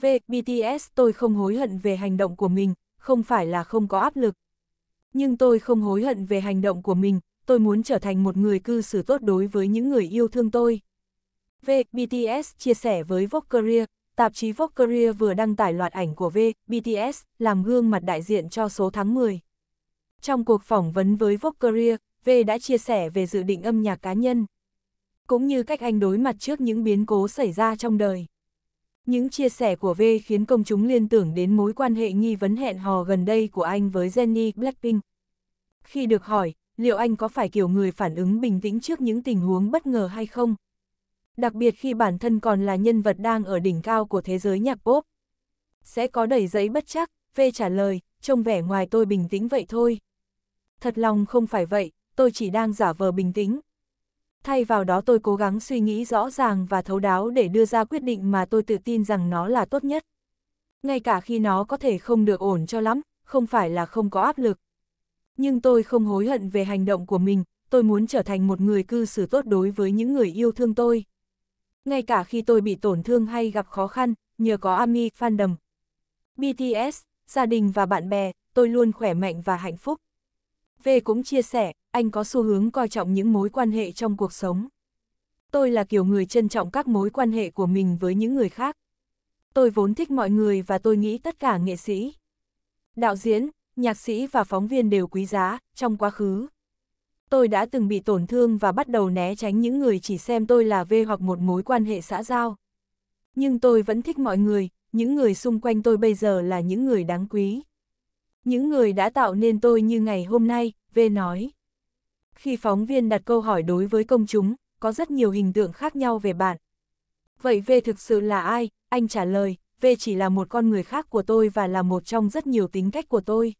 V. BTS tôi không hối hận về hành động của mình, không phải là không có áp lực. Nhưng tôi không hối hận về hành động của mình, tôi muốn trở thành một người cư xử tốt đối với những người yêu thương tôi. V. BTS chia sẻ với Vogue Korea tạp chí Vogue Korea vừa đăng tải loạt ảnh của V. BTS làm gương mặt đại diện cho số tháng 10. Trong cuộc phỏng vấn với Vogue Korea V đã chia sẻ về dự định âm nhạc cá nhân, cũng như cách anh đối mặt trước những biến cố xảy ra trong đời. Những chia sẻ của V khiến công chúng liên tưởng đến mối quan hệ nghi vấn hẹn hò gần đây của anh với Jenny Blackpink. Khi được hỏi, liệu anh có phải kiểu người phản ứng bình tĩnh trước những tình huống bất ngờ hay không? Đặc biệt khi bản thân còn là nhân vật đang ở đỉnh cao của thế giới nhạc pop. Sẽ có đầy giấy bất chắc, V trả lời, trông vẻ ngoài tôi bình tĩnh vậy thôi. Thật lòng không phải vậy, tôi chỉ đang giả vờ bình tĩnh, thay vào đó tôi cố gắng suy nghĩ rõ ràng và thấu đáo để đưa ra quyết định mà tôi tự tin rằng nó là tốt nhất. Ngay cả khi nó có thể không được ổn cho lắm, không phải là không có áp lực. Nhưng tôi không hối hận về hành động của mình, tôi muốn trở thành một người cư xử tốt đối với những người yêu thương tôi. Ngay cả khi tôi bị tổn thương hay gặp khó khăn, nhờ có ARMY fandom. BTS, gia đình và bạn bè, tôi luôn khỏe mạnh và hạnh phúc. V cũng chia sẻ, anh có xu hướng coi trọng những mối quan hệ trong cuộc sống. Tôi là kiểu người trân trọng các mối quan hệ của mình với những người khác. Tôi vốn thích mọi người và tôi nghĩ tất cả nghệ sĩ. Đạo diễn, nhạc sĩ và phóng viên đều quý giá, trong quá khứ. Tôi đã từng bị tổn thương và bắt đầu né tránh những người chỉ xem tôi là V hoặc một mối quan hệ xã giao. Nhưng tôi vẫn thích mọi người, những người xung quanh tôi bây giờ là những người đáng quý những người đã tạo nên tôi như ngày hôm nay, V nói. Khi phóng viên đặt câu hỏi đối với công chúng, có rất nhiều hình tượng khác nhau về bạn. Vậy V thực sự là ai? Anh trả lời, V chỉ là một con người khác của tôi và là một trong rất nhiều tính cách của tôi.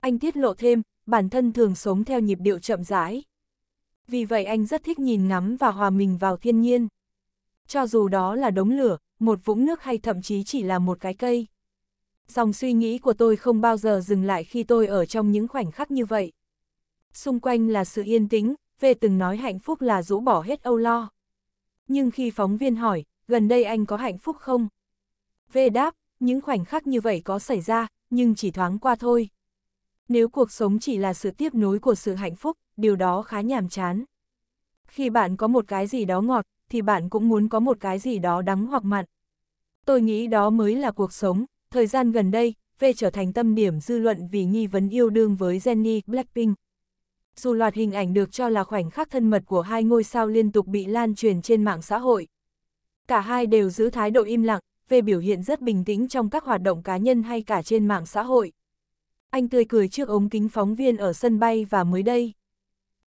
Anh tiết lộ thêm, bản thân thường sống theo nhịp điệu chậm rãi. Vì vậy anh rất thích nhìn ngắm và hòa mình vào thiên nhiên. Cho dù đó là đống lửa, một vũng nước hay thậm chí chỉ là một cái cây. Dòng suy nghĩ của tôi không bao giờ dừng lại khi tôi ở trong những khoảnh khắc như vậy. Xung quanh là sự yên tĩnh, về từng nói hạnh phúc là rũ bỏ hết âu lo. Nhưng khi phóng viên hỏi, gần đây anh có hạnh phúc không? Vê đáp, những khoảnh khắc như vậy có xảy ra, nhưng chỉ thoáng qua thôi. Nếu cuộc sống chỉ là sự tiếp nối của sự hạnh phúc, điều đó khá nhàm chán. Khi bạn có một cái gì đó ngọt, thì bạn cũng muốn có một cái gì đó đắng hoặc mặn. Tôi nghĩ đó mới là cuộc sống, Thời gian gần đây, V trở thành tâm điểm dư luận vì nghi vấn yêu đương với Jennie Blackpink. Dù loạt hình ảnh được cho là khoảnh khắc thân mật của hai ngôi sao liên tục bị lan truyền trên mạng xã hội. Cả hai đều giữ thái độ im lặng, V biểu hiện rất bình tĩnh trong các hoạt động cá nhân hay cả trên mạng xã hội. Anh tươi cười trước ống kính phóng viên ở sân bay và mới đây.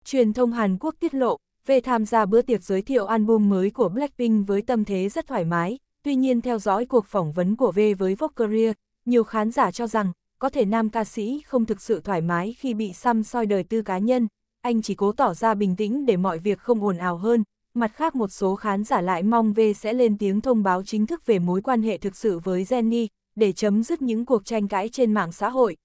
Truyền thông Hàn Quốc tiết lộ, V tham gia bữa tiệc giới thiệu album mới của Blackpink với tâm thế rất thoải mái, Tuy nhiên theo dõi cuộc phỏng vấn của V với Vogue Career, nhiều khán giả cho rằng, có thể nam ca sĩ không thực sự thoải mái khi bị xăm soi đời tư cá nhân, anh chỉ cố tỏ ra bình tĩnh để mọi việc không ồn ào hơn. Mặt khác một số khán giả lại mong V sẽ lên tiếng thông báo chính thức về mối quan hệ thực sự với Jenny, để chấm dứt những cuộc tranh cãi trên mạng xã hội.